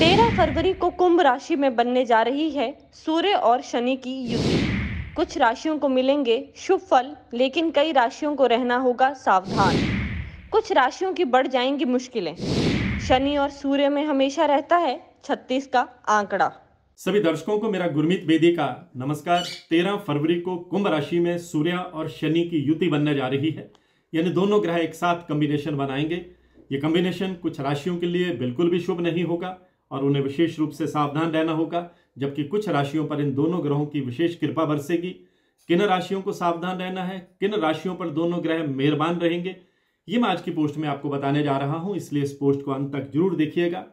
तेरह फरवरी को कुंभ राशि में बनने जा रही है सूर्य और शनि की युति कुछ राशियों को मिलेंगे शुभ फल लेकिन कई राशियों को रहना होगा सावधान कुछ राशियों की बढ़ जाएंगी मुश्किलें शनि और सूर्य में हमेशा रहता है छत्तीस का आंकड़ा सभी दर्शकों को मेरा गुरमीत बेदी का नमस्कार तेरह फरवरी को कुंभ राशि में सूर्य और शनि की युति बनने जा रही है यानी दोनों ग्रह एक साथ कम्बिनेशन बनाएंगे ये कम्बिनेशन कुछ राशियों के लिए बिल्कुल भी शुभ नहीं होगा और उन्हें विशेष रूप से सावधान रहना होगा जबकि कुछ राशियों पर इन दोनों ग्रहों की विशेष कृपा बरसेगी किन राशियों को सावधान रहना है किन राशियों पर दोनों ग्रह मेहरबान रहेंगे ये मैं आज की पोस्ट में आपको बताने जा रहा हूँ इसलिए इस पोस्ट को अंत तक जरूर देखिएगा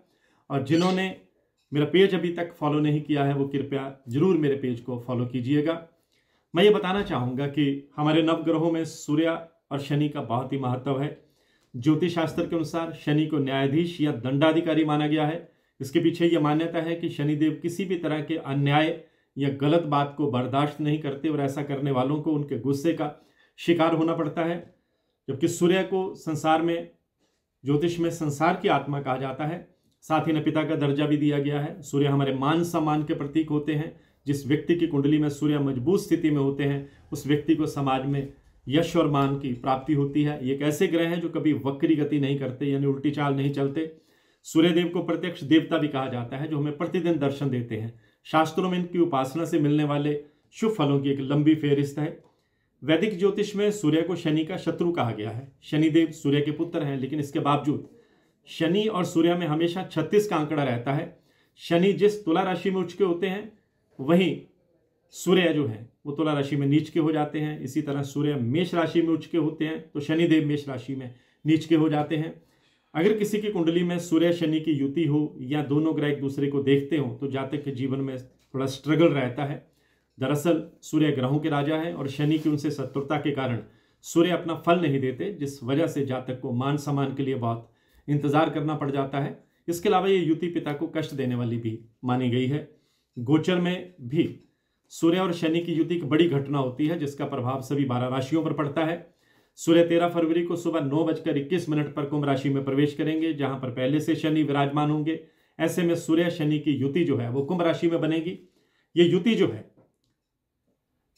और जिन्होंने मेरा पेज अभी तक फॉलो नहीं किया है वो कृपया जरूर मेरे पेज को फॉलो कीजिएगा मैं ये बताना चाहूँगा कि हमारे नवग्रहों में सूर्य और शनि का बहुत ही महत्व है ज्योतिष शास्त्र के अनुसार शनि को न्यायाधीश या दंडाधिकारी माना गया है इसके पीछे ये मान्यता है कि शनिदेव किसी भी तरह के अन्याय या गलत बात को बर्दाश्त नहीं करते और ऐसा करने वालों को उनके गुस्से का शिकार होना पड़ता है जबकि सूर्य को संसार में ज्योतिष में संसार की आत्मा कहा जाता है साथ ही न पिता का दर्जा भी दिया गया है सूर्य हमारे मान सम्मान के प्रतीक होते हैं जिस व्यक्ति की कुंडली में सूर्य मजबूत स्थिति में होते हैं उस व्यक्ति को समाज में यश और मान की प्राप्ति होती है ये एक ऐसे ग्रह हैं जो कभी वक्री गति नहीं करते यानी उल्टी चाल नहीं चलते सूर्यदेव को प्रत्यक्ष देवता भी कहा जाता है जो हमें प्रतिदिन दर्शन देते हैं शास्त्रों में इनकी उपासना से मिलने वाले शुभ फलों की एक लंबी फेहरिस्त है वैदिक ज्योतिष में सूर्य को शनि का शत्रु कहा गया है शनिदेव सूर्य के पुत्र हैं लेकिन इसके बावजूद शनि और सूर्य में हमेशा छत्तीस का आंकड़ा रहता है शनि जिस तुला राशि में उच्च के होते हैं वहीं सूर्य जो है वो तुला राशि में नीच के हो जाते हैं इसी तरह सूर्य मेष राशि में उच्च के होते हैं तो शनिदेव मेष राशि में नीच के हो जाते हैं अगर किसी की कुंडली में सूर्य शनि की युति हो या दोनों ग्रह एक दूसरे को देखते हो तो जातक के जीवन में थोड़ा स्ट्रगल रहता है दरअसल सूर्य ग्रहों के राजा है और शनि की उनसे शत्रुता के कारण सूर्य अपना फल नहीं देते जिस वजह से जातक को मान सम्मान के लिए बहुत इंतजार करना पड़ जाता है इसके अलावा ये युति पिता को कष्ट देने वाली भी मानी गई है गोचर में भी सूर्य और शनि की युति एक बड़ी घटना होती है जिसका प्रभाव सभी बारह राशियों पर पड़ता है सूर्य तेरह फरवरी को सुबह नौ बजकर इक्कीस मिनट पर कुंभ राशि में प्रवेश करेंगे जहां पर पहले से शनि विराजमान होंगे ऐसे में सूर्य शनि की युति जो है वो कुंभ राशि में बनेगी ये युति जो है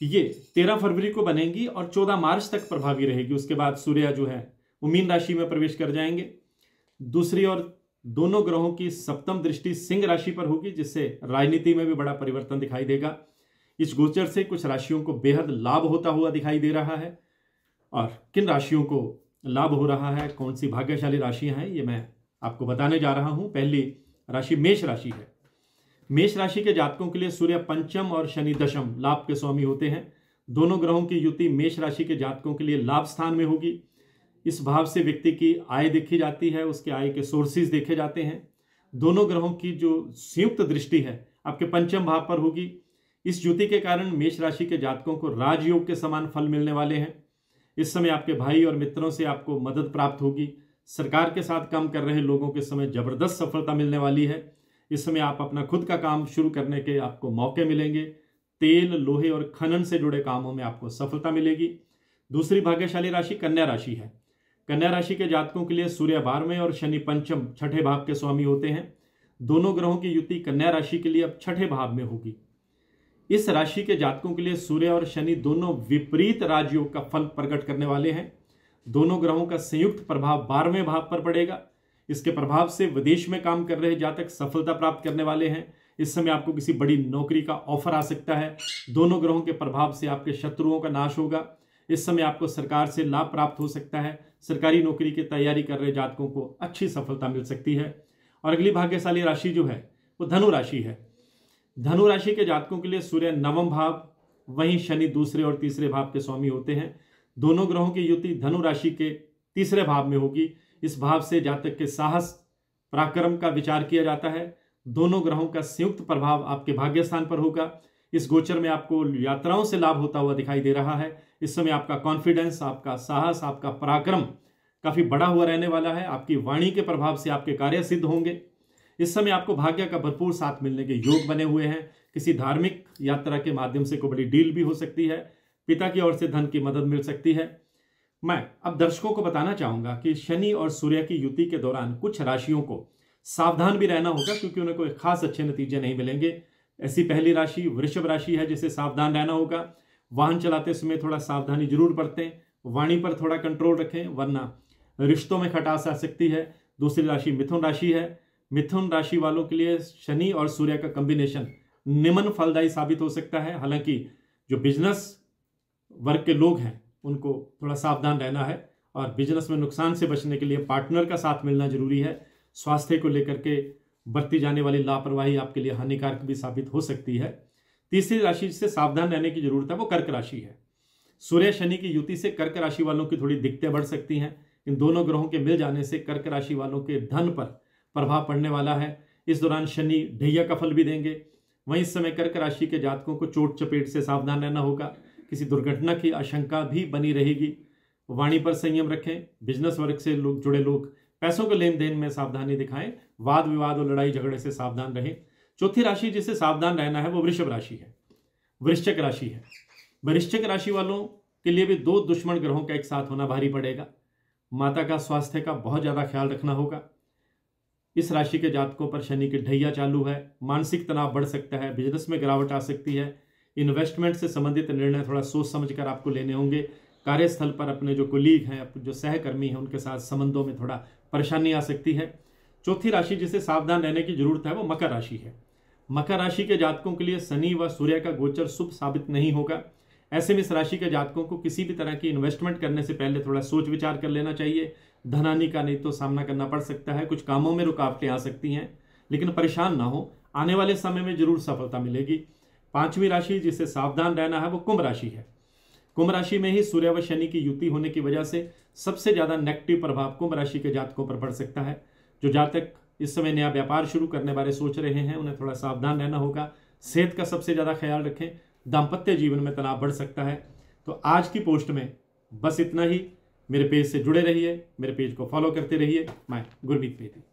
ये तेरह फरवरी को बनेगी और चौदह मार्च तक प्रभावी रहेगी उसके बाद सूर्य जो है वो मीन राशि में प्रवेश कर जाएंगे दूसरी और दोनों ग्रहों की सप्तम दृष्टि सिंह राशि पर होगी जिससे राजनीति में भी बड़ा परिवर्तन दिखाई देगा इस गोचर से कुछ राशियों को बेहद लाभ होता हुआ दिखाई दे रहा है और किन राशियों को लाभ हो रहा है कौन सी भाग्यशाली राशियां हैं ये मैं आपको बताने जा रहा हूं पहली राशि मेष राशि है मेष राशि के जातकों के लिए सूर्य पंचम और शनि दशम लाभ के स्वामी होते हैं दोनों ग्रहों की युति मेष राशि के जातकों के लिए लाभ स्थान में होगी इस भाव से व्यक्ति की आय देखी जाती है उसके आय के सोर्सेज देखे जाते हैं दोनों ग्रहों की जो संयुक्त दृष्टि है आपके पंचम भाव पर होगी इस युति के कारण मेष राशि के जातकों को राजयोग के समान फल मिलने वाले हैं इस समय आपके भाई और मित्रों से आपको मदद प्राप्त होगी सरकार के साथ काम कर रहे लोगों के समय ज़बरदस्त सफलता मिलने वाली है इस समय आप अपना खुद का काम शुरू करने के आपको मौके मिलेंगे तेल लोहे और खनन से जुड़े कामों में आपको सफलता मिलेगी दूसरी भाग्यशाली राशि कन्या राशि है कन्या राशि के जातकों के लिए सूर्य बारहवें और शनि पंचम छठे भाव के स्वामी होते हैं दोनों ग्रहों की युति कन्या राशि के लिए अब छठे भाव में होगी इस राशि के जातकों के लिए सूर्य और शनि दोनों विपरीत राजयोग का फल प्रकट करने वाले हैं दोनों ग्रहों का संयुक्त प्रभाव बारहवें भाव पर पड़ेगा इसके प्रभाव से विदेश में काम कर रहे जातक सफलता प्राप्त करने वाले हैं इस समय आपको किसी बड़ी नौकरी का ऑफर आ सकता है दोनों ग्रहों के प्रभाव से आपके शत्रुओं का नाश होगा इस समय आपको सरकार से लाभ प्राप्त हो सकता है सरकारी नौकरी की तैयारी कर रहे जातकों को अच्छी सफलता मिल सकती है और अगली भाग्यशाली राशि जो है वो धनु राशि है धनु राशि के जातकों के लिए सूर्य नवम भाव वहीं शनि दूसरे और तीसरे भाव के स्वामी होते हैं दोनों ग्रहों की युति धनु राशि के तीसरे भाव में होगी इस भाव से जातक के साहस पराक्रम का विचार किया जाता है दोनों ग्रहों का संयुक्त प्रभाव आपके भाग्य स्थान पर होगा इस गोचर में आपको यात्राओं से लाभ होता हुआ दिखाई दे रहा है इस समय आपका कॉन्फिडेंस आपका साहस आपका पराक्रम काफी बड़ा हुआ रहने वाला है आपकी वाणी के प्रभाव से आपके कार्य सिद्ध होंगे इस समय आपको भाग्य का भरपूर साथ मिलने के योग बने हुए हैं किसी धार्मिक यात्रा के माध्यम से कोई बड़ी डील भी हो सकती है पिता की ओर से धन की मदद मिल सकती है मैं अब दर्शकों को बताना चाहूंगा कि शनि और सूर्य की युति के दौरान कुछ राशियों को सावधान भी रहना होगा क्योंकि उन्हें कोई खास अच्छे नतीजे नहीं मिलेंगे ऐसी पहली राशि वृषभ राशि है जिसे सावधान रहना होगा वाहन चलाते समय थोड़ा सावधानी जरूर बरतें वाणी पर थोड़ा कंट्रोल रखें वरना रिश्तों में खटास आ सकती है दूसरी राशि मिथुन राशि है मिथुन राशि वालों के लिए शनि और सूर्य का कंबिनेशन निमन फलदायी साबित हो सकता है हालांकि जो बिजनेस वर्ग के लोग हैं उनको थोड़ा सावधान रहना है और बिजनेस में नुकसान से बचने के लिए पार्टनर का साथ मिलना जरूरी है स्वास्थ्य को लेकर के बरती जाने वाली लापरवाही आपके लिए हानिकारक भी साबित हो सकती है तीसरी राशि से सावधान रहने की जरूरत है वो कर्क राशि है सूर्य शनि की युति से कर्क राशि वालों की थोड़ी दिक्कतें बढ़ सकती हैं इन दोनों ग्रहों के मिल जाने से कर्क राशि वालों के धन पर प्रभाव पड़ने वाला है इस दौरान शनि ढैया का फल भी देंगे वहीं इस समय कर्क राशि के जातकों को चोट चपेट से सावधान रहना होगा किसी दुर्घटना की आशंका भी बनी रहेगी वाणी पर संयम रखें बिजनेस वर्ग से लोग जुड़े लोग पैसों के लेन देन में सावधानी दिखाएं वाद विवाद और लड़ाई झगड़े से सावधान रहें चौथी राशि जिसे सावधान रहना है वो वृषभ राशि है वृश्चिक राशि है वृश्चिक राशि वालों के लिए भी दो दुश्मन ग्रहों का एक साथ होना भारी पड़ेगा माता का स्वास्थ्य का बहुत ज़्यादा ख्याल रखना होगा इस राशि के जातकों पर शनि की ढैया चालू है मानसिक तनाव बढ़ सकता है बिजनेस में गिरावट आ सकती है इन्वेस्टमेंट से संबंधित निर्णय थोड़ा सोच समझ कर आपको लेने होंगे कार्यस्थल पर अपने जो कुलीग हैं जो सहकर्मी हैं उनके साथ संबंधों में थोड़ा परेशानी आ सकती है चौथी राशि जिसे सावधान रहने की जरूरत है वो मकर राशि है मकर राशि के जातकों के लिए शनि व सूर्य का गोचर शुभ साबित नहीं होगा ऐसे में इस राशि के जातकों को किसी भी तरह की इन्वेस्टमेंट करने से पहले थोड़ा सोच विचार कर लेना चाहिए धनानी का नहीं तो सामना करना पड़ सकता है कुछ कामों में रुकावटें आ सकती हैं लेकिन परेशान ना हो आने वाले समय में जरूर सफलता मिलेगी पांचवी राशि जिसे सावधान रहना है वो कुंभ राशि है कुंभ राशि में ही सूर्य व शनि की युति होने की वजह से सबसे ज़्यादा नेगेटिव प्रभाव कुंभ राशि के जातकों पर पड़ सकता है जो जातक इस समय नया व्यापार शुरू करने बारे सोच रहे हैं उन्हें थोड़ा सावधान रहना होगा सेहत का सबसे ज़्यादा ख्याल रखें दाम्पत्य जीवन में तनाव बढ़ सकता है तो आज की पोस्ट में बस इतना ही मेरे पेज से जुड़े रहिए मेरे पेज को फॉलो करते रहिए मैं गुरमीत बेदी